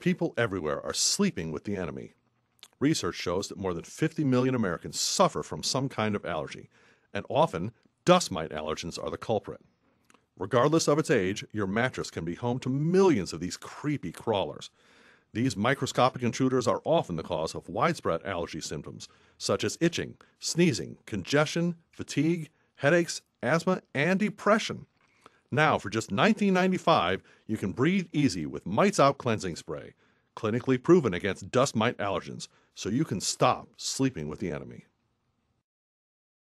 People everywhere are sleeping with the enemy. Research shows that more than 50 million Americans suffer from some kind of allergy, and often dust mite allergens are the culprit. Regardless of its age, your mattress can be home to millions of these creepy crawlers. These microscopic intruders are often the cause of widespread allergy symptoms, such as itching, sneezing, congestion, fatigue, headaches, asthma, and depression. Now, for just $19.95, you can breathe easy with Mites Out Cleansing Spray, clinically proven against dust mite allergens, so you can stop sleeping with the enemy.